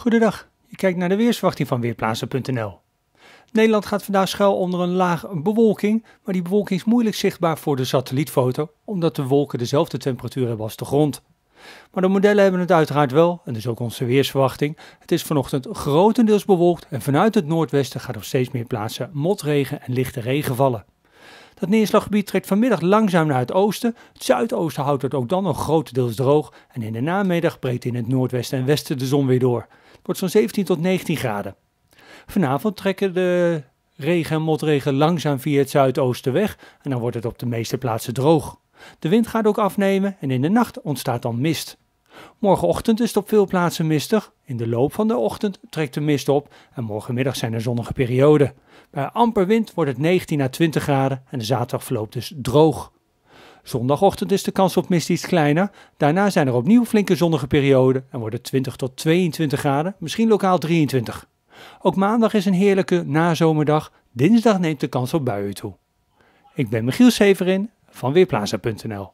Goedendag, je kijkt naar de weersverwachting van Weerplaatsen.nl. Nederland gaat vandaag schuil onder een laag bewolking, maar die bewolking is moeilijk zichtbaar voor de satellietfoto, omdat de wolken dezelfde temperatuur hebben als de grond. Maar de modellen hebben het uiteraard wel, en dus ook onze weersverwachting. Het is vanochtend grotendeels bewolkt en vanuit het noordwesten gaat op steeds meer plaatsen motregen en lichte regen vallen. Dat neerslaggebied trekt vanmiddag langzaam naar het oosten. Het zuidoosten houdt het ook dan nog grotendeels droog. En in de namiddag breekt in het noordwesten en westen de zon weer door. Het wordt zo'n 17 tot 19 graden. Vanavond trekken de regen en motregen langzaam via het zuidoosten weg. En dan wordt het op de meeste plaatsen droog. De wind gaat ook afnemen en in de nacht ontstaat dan mist. Morgenochtend is het op veel plaatsen mistig. In de loop van de ochtend trekt de mist op en morgenmiddag zijn er zonnige perioden. Bij amper wind wordt het 19 à 20 graden en de zaterdag verloopt dus droog. Zondagochtend is de kans op mist iets kleiner. Daarna zijn er opnieuw flinke zonnige perioden en worden 20 tot 22 graden, misschien lokaal 23. Ook maandag is een heerlijke nazomerdag. Dinsdag neemt de kans op buien toe. Ik ben Michiel Severin van Weerplaza.nl.